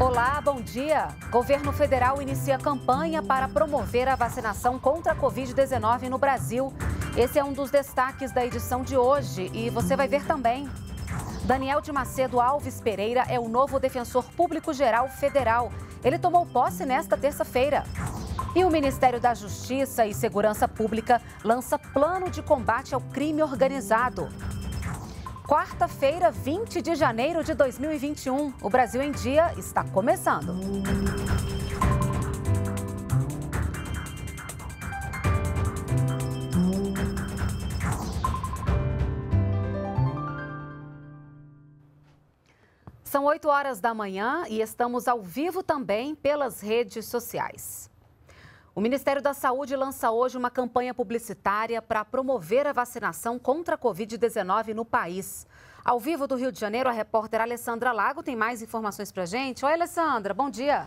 Olá, bom dia. Governo federal inicia campanha para promover a vacinação contra a Covid-19 no Brasil. Esse é um dos destaques da edição de hoje e você vai ver também. Daniel de Macedo Alves Pereira é o novo defensor público geral federal. Ele tomou posse nesta terça-feira. E o Ministério da Justiça e Segurança Pública lança plano de combate ao crime organizado. Quarta-feira, 20 de janeiro de 2021. O Brasil em Dia está começando. São 8 horas da manhã e estamos ao vivo também pelas redes sociais. O Ministério da Saúde lança hoje uma campanha publicitária para promover a vacinação contra a Covid-19 no país. Ao vivo do Rio de Janeiro, a repórter Alessandra Lago tem mais informações para a gente. Oi, Alessandra, bom dia.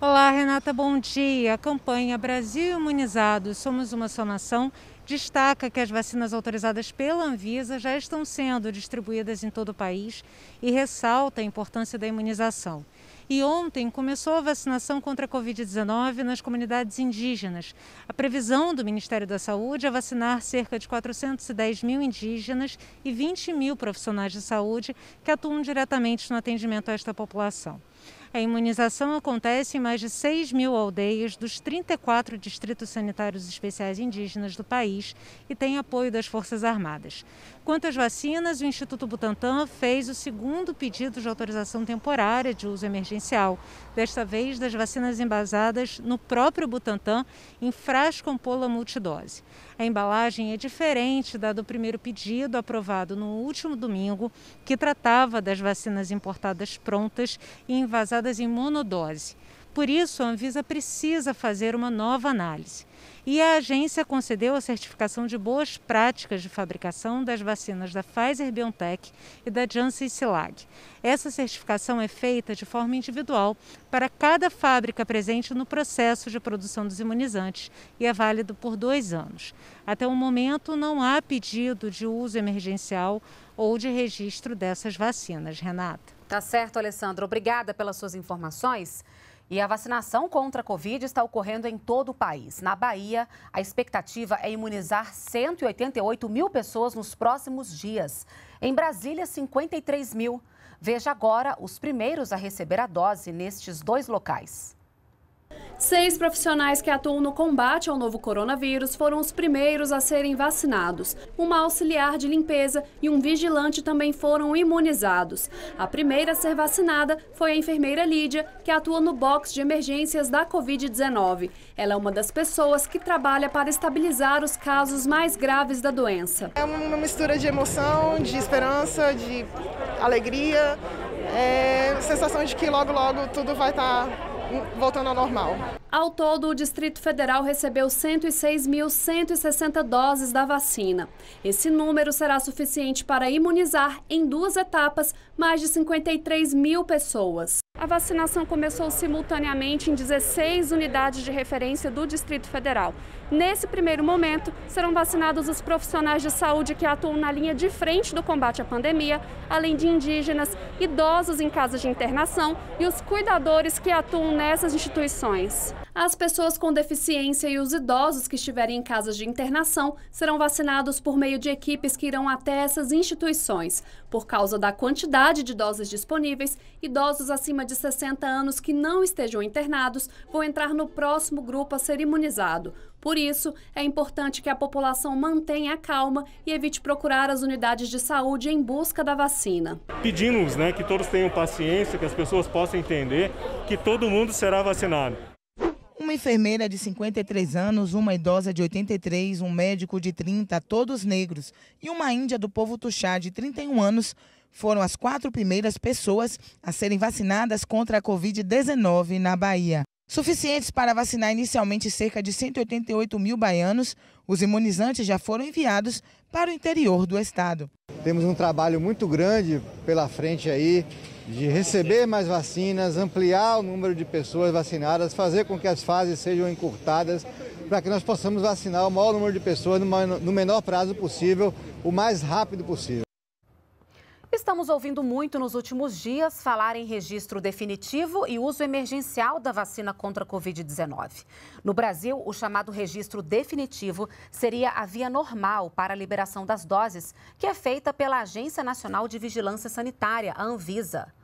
Olá, Renata, bom dia. A campanha Brasil Imunizado Somos uma só nação destaca que as vacinas autorizadas pela Anvisa já estão sendo distribuídas em todo o país e ressalta a importância da imunização. E ontem começou a vacinação contra a Covid-19 nas comunidades indígenas. A previsão do Ministério da Saúde é vacinar cerca de 410 mil indígenas e 20 mil profissionais de saúde que atuam diretamente no atendimento a esta população. A imunização acontece em mais de 6 mil aldeias dos 34 distritos sanitários especiais indígenas do país e tem apoio das Forças Armadas. Quanto às vacinas, o Instituto Butantan fez o segundo pedido de autorização temporária de uso emergencial, desta vez das vacinas embasadas no próprio Butantan em frasco ampola multidose. A embalagem é diferente da do primeiro pedido aprovado no último domingo, que tratava das vacinas importadas prontas e em vazadas em monodose. Por isso, a Anvisa precisa fazer uma nova análise. E a agência concedeu a certificação de boas práticas de fabricação das vacinas da Pfizer BioNTech e da Janssen Silag. Essa certificação é feita de forma individual para cada fábrica presente no processo de produção dos imunizantes e é válido por dois anos. Até o momento, não há pedido de uso emergencial ou de registro dessas vacinas, Renata. Tá certo, Alessandro. Obrigada pelas suas informações. E a vacinação contra a Covid está ocorrendo em todo o país. Na Bahia, a expectativa é imunizar 188 mil pessoas nos próximos dias. Em Brasília, 53 mil. Veja agora os primeiros a receber a dose nestes dois locais. Seis profissionais que atuam no combate ao novo coronavírus foram os primeiros a serem vacinados. Uma auxiliar de limpeza e um vigilante também foram imunizados. A primeira a ser vacinada foi a enfermeira Lídia, que atua no box de emergências da Covid-19. Ela é uma das pessoas que trabalha para estabilizar os casos mais graves da doença. É uma mistura de emoção, de esperança, de alegria, é sensação de que logo, logo tudo vai estar tá voltando ao normal. Ao todo, o Distrito Federal recebeu 106.160 doses da vacina. Esse número será suficiente para imunizar, em duas etapas, mais de 53 mil pessoas. A vacinação começou simultaneamente em 16 unidades de referência do Distrito Federal. Nesse primeiro momento, serão vacinados os profissionais de saúde que atuam na linha de frente do combate à pandemia, além de indígenas, idosos em casas de internação e os cuidadores que atuam nessas instituições. As pessoas com deficiência e os idosos que estiverem em casas de internação serão vacinados por meio de equipes que irão até essas instituições. Por causa da quantidade de doses disponíveis, idosos acima de 60 anos que não estejam internados vão entrar no próximo grupo a ser imunizado. Por isso, é importante que a população mantenha a calma e evite procurar as unidades de saúde em busca da vacina. Pedimos né, que todos tenham paciência, que as pessoas possam entender que todo mundo será vacinado. Uma enfermeira de 53 anos, uma idosa de 83, um médico de 30, todos negros, e uma índia do povo Tuxá de 31 anos foram as quatro primeiras pessoas a serem vacinadas contra a Covid-19 na Bahia. Suficientes para vacinar inicialmente cerca de 188 mil baianos, os imunizantes já foram enviados para o interior do estado. Temos um trabalho muito grande pela frente aí de receber mais vacinas, ampliar o número de pessoas vacinadas, fazer com que as fases sejam encurtadas para que nós possamos vacinar o maior número de pessoas no menor prazo possível, o mais rápido possível. Estamos ouvindo muito nos últimos dias falar em registro definitivo e uso emergencial da vacina contra a Covid-19. No Brasil, o chamado registro definitivo seria a via normal para a liberação das doses, que é feita pela Agência Nacional de Vigilância Sanitária, a Anvisa.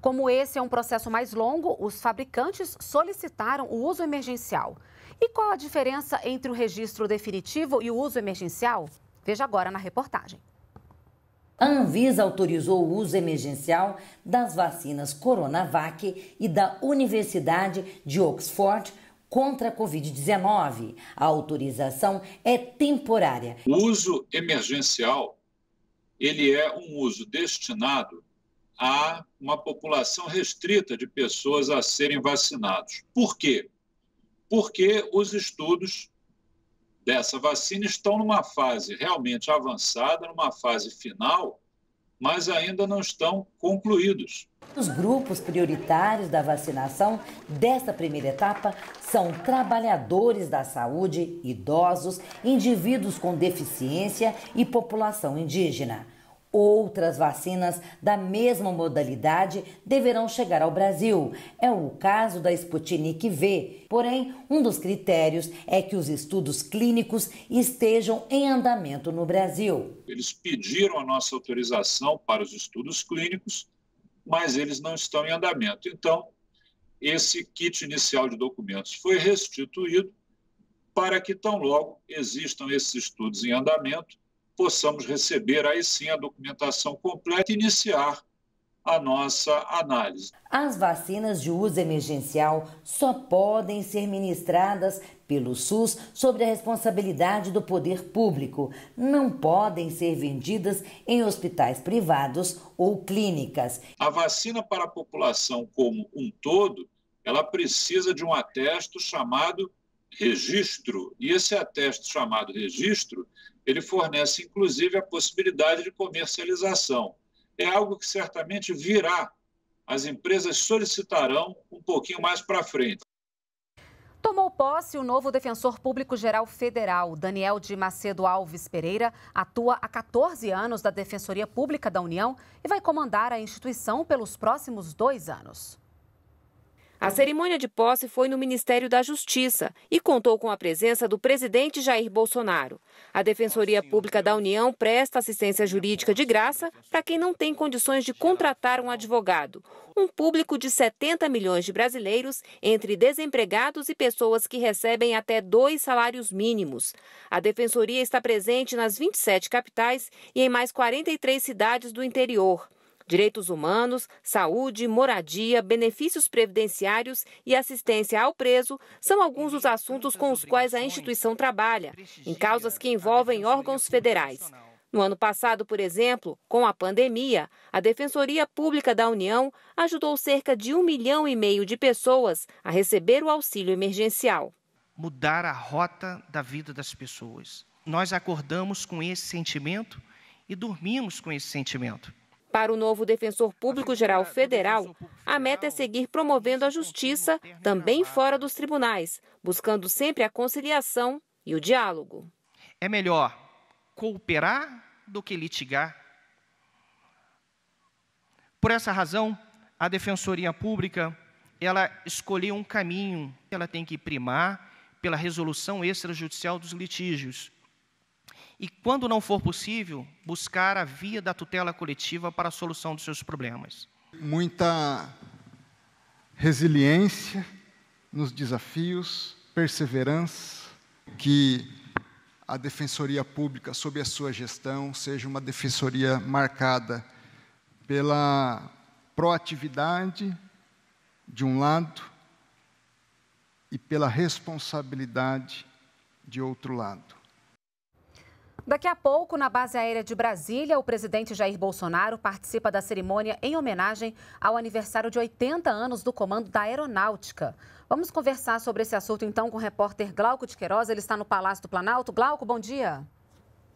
Como esse é um processo mais longo, os fabricantes solicitaram o uso emergencial. E qual a diferença entre o registro definitivo e o uso emergencial? Veja agora na reportagem. A Anvisa autorizou o uso emergencial das vacinas Coronavac e da Universidade de Oxford contra a Covid-19. A autorização é temporária. O uso emergencial ele é um uso destinado a uma população restrita de pessoas a serem vacinados. Por quê? Porque os estudos dessa vacina estão numa fase realmente avançada, numa fase final, mas ainda não estão concluídos. Os grupos prioritários da vacinação desta primeira etapa são trabalhadores da saúde, idosos, indivíduos com deficiência e população indígena. Outras vacinas da mesma modalidade deverão chegar ao Brasil. É o caso da Sputnik V. Porém, um dos critérios é que os estudos clínicos estejam em andamento no Brasil. Eles pediram a nossa autorização para os estudos clínicos, mas eles não estão em andamento. Então, esse kit inicial de documentos foi restituído para que tão logo existam esses estudos em andamento possamos receber aí sim a documentação completa e iniciar a nossa análise. As vacinas de uso emergencial só podem ser ministradas pelo SUS sobre a responsabilidade do poder público. Não podem ser vendidas em hospitais privados ou clínicas. A vacina para a população como um todo, ela precisa de um atesto chamado registro. E esse atesto chamado registro, ele fornece, inclusive, a possibilidade de comercialização. É algo que certamente virá. As empresas solicitarão um pouquinho mais para frente. Tomou posse o novo defensor público-geral federal, Daniel de Macedo Alves Pereira, atua há 14 anos da Defensoria Pública da União e vai comandar a instituição pelos próximos dois anos. A cerimônia de posse foi no Ministério da Justiça e contou com a presença do presidente Jair Bolsonaro. A Defensoria Pública da União presta assistência jurídica de graça para quem não tem condições de contratar um advogado. Um público de 70 milhões de brasileiros, entre desempregados e pessoas que recebem até dois salários mínimos. A Defensoria está presente nas 27 capitais e em mais 43 cidades do interior direitos humanos, saúde, moradia, benefícios previdenciários e assistência ao preso são alguns dos assuntos com os quais a instituição trabalha, em causas que envolvem órgãos federais. No ano passado, por exemplo, com a pandemia, a Defensoria Pública da União ajudou cerca de um milhão e meio de pessoas a receber o auxílio emergencial. Mudar a rota da vida das pessoas. Nós acordamos com esse sentimento e dormimos com esse sentimento. Para o novo defensor público-geral federal, a meta é seguir promovendo a justiça também fora dos tribunais, buscando sempre a conciliação e o diálogo. É melhor cooperar do que litigar. Por essa razão, a Defensoria Pública, ela escolheu um caminho, ela tem que primar pela resolução extrajudicial dos litígios e, quando não for possível, buscar a via da tutela coletiva para a solução dos seus problemas. Muita resiliência nos desafios, perseverança, que a defensoria pública, sob a sua gestão, seja uma defensoria marcada pela proatividade, de um lado, e pela responsabilidade, de outro lado. Daqui a pouco, na base aérea de Brasília, o presidente Jair Bolsonaro participa da cerimônia em homenagem ao aniversário de 80 anos do comando da Aeronáutica. Vamos conversar sobre esse assunto então com o repórter Glauco de Queiroz. Ele está no Palácio do Planalto. Glauco, bom dia.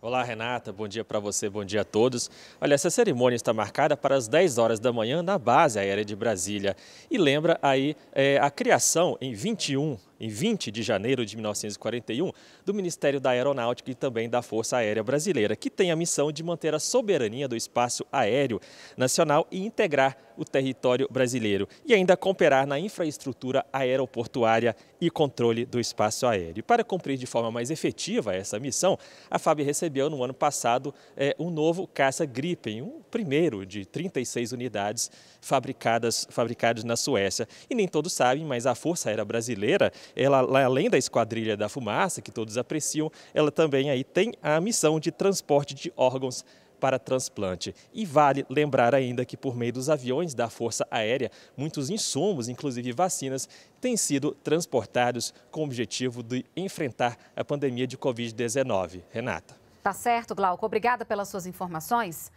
Olá, Renata. Bom dia para você, bom dia a todos. Olha, essa cerimônia está marcada para as 10 horas da manhã na base aérea de Brasília. E lembra aí é, a criação, em 21 em 20 de janeiro de 1941, do Ministério da Aeronáutica e também da Força Aérea Brasileira, que tem a missão de manter a soberania do espaço aéreo nacional e integrar o território brasileiro e ainda cooperar na infraestrutura aeroportuária e controle do espaço aéreo. para cumprir de forma mais efetiva essa missão, a FAB recebeu no ano passado é, um novo caça Gripen, um primeiro de 36 unidades fabricadas fabricados na Suécia. E nem todos sabem, mas a Força Aérea Brasileira ela, além da esquadrilha da fumaça, que todos apreciam, ela também aí tem a missão de transporte de órgãos para transplante. E vale lembrar ainda que, por meio dos aviões da Força Aérea, muitos insumos, inclusive vacinas, têm sido transportados com o objetivo de enfrentar a pandemia de Covid-19. Renata. Tá certo, Glauco. Obrigada pelas suas informações.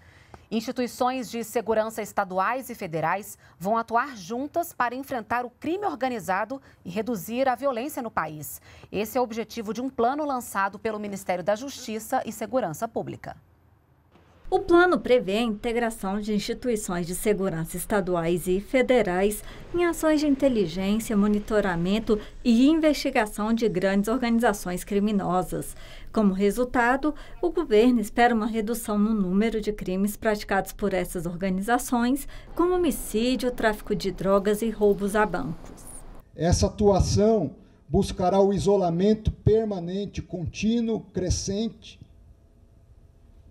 Instituições de segurança estaduais e federais vão atuar juntas para enfrentar o crime organizado e reduzir a violência no país. Esse é o objetivo de um plano lançado pelo Ministério da Justiça e Segurança Pública. O plano prevê a integração de instituições de segurança estaduais e federais em ações de inteligência, monitoramento e investigação de grandes organizações criminosas. Como resultado, o governo espera uma redução no número de crimes praticados por essas organizações, como homicídio, tráfico de drogas e roubos a bancos. Essa atuação buscará o isolamento permanente, contínuo, crescente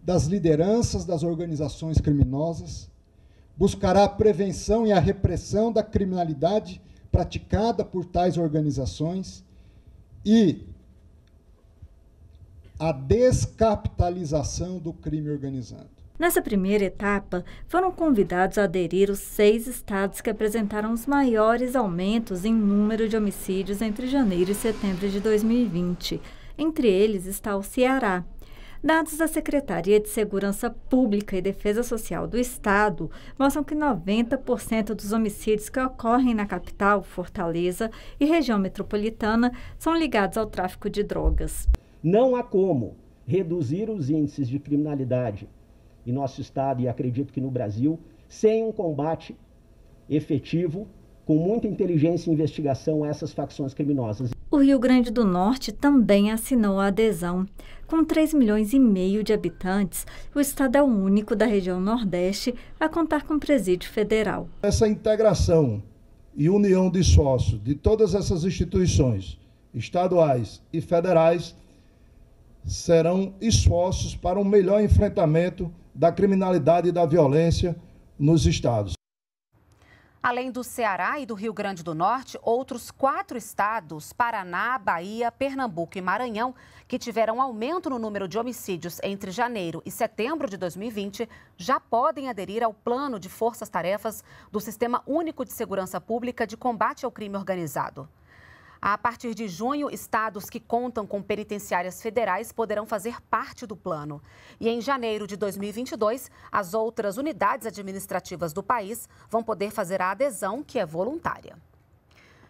das lideranças das organizações criminosas, buscará a prevenção e a repressão da criminalidade praticada por tais organizações e a descapitalização do crime organizado. Nessa primeira etapa, foram convidados a aderir os seis estados que apresentaram os maiores aumentos em número de homicídios entre janeiro e setembro de 2020. Entre eles está o Ceará, Dados da Secretaria de Segurança Pública e Defesa Social do Estado mostram que 90% dos homicídios que ocorrem na capital, Fortaleza e região metropolitana são ligados ao tráfico de drogas. Não há como reduzir os índices de criminalidade em nosso estado e acredito que no Brasil sem um combate efetivo com muita inteligência e investigação a essas facções criminosas. O Rio Grande do Norte também assinou a adesão. Com 3 milhões e meio de habitantes, o estado é o único da região Nordeste a contar com presídio federal. Essa integração e união de sócios de todas essas instituições, estaduais e federais, serão esforços para um melhor enfrentamento da criminalidade e da violência nos estados. Além do Ceará e do Rio Grande do Norte, outros quatro estados, Paraná, Bahia, Pernambuco e Maranhão, que tiveram aumento no número de homicídios entre janeiro e setembro de 2020, já podem aderir ao plano de forças-tarefas do Sistema Único de Segurança Pública de Combate ao Crime Organizado. A partir de junho, estados que contam com penitenciárias federais poderão fazer parte do plano. E em janeiro de 2022, as outras unidades administrativas do país vão poder fazer a adesão, que é voluntária.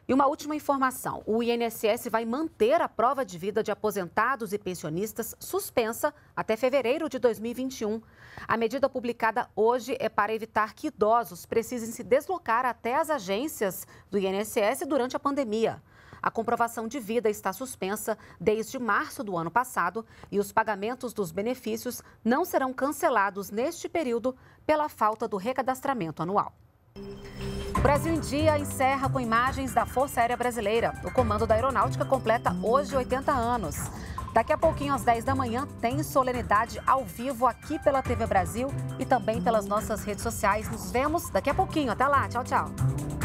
E uma última informação: o INSS vai manter a prova de vida de aposentados e pensionistas suspensa até fevereiro de 2021. A medida publicada hoje é para evitar que idosos precisem se deslocar até as agências do INSS durante a pandemia. A comprovação de vida está suspensa desde março do ano passado e os pagamentos dos benefícios não serão cancelados neste período pela falta do recadastramento anual. Brasil em Dia encerra com imagens da Força Aérea Brasileira. O comando da aeronáutica completa hoje 80 anos. Daqui a pouquinho, às 10 da manhã, tem solenidade ao vivo aqui pela TV Brasil e também pelas nossas redes sociais. Nos vemos daqui a pouquinho. Até lá. Tchau, tchau.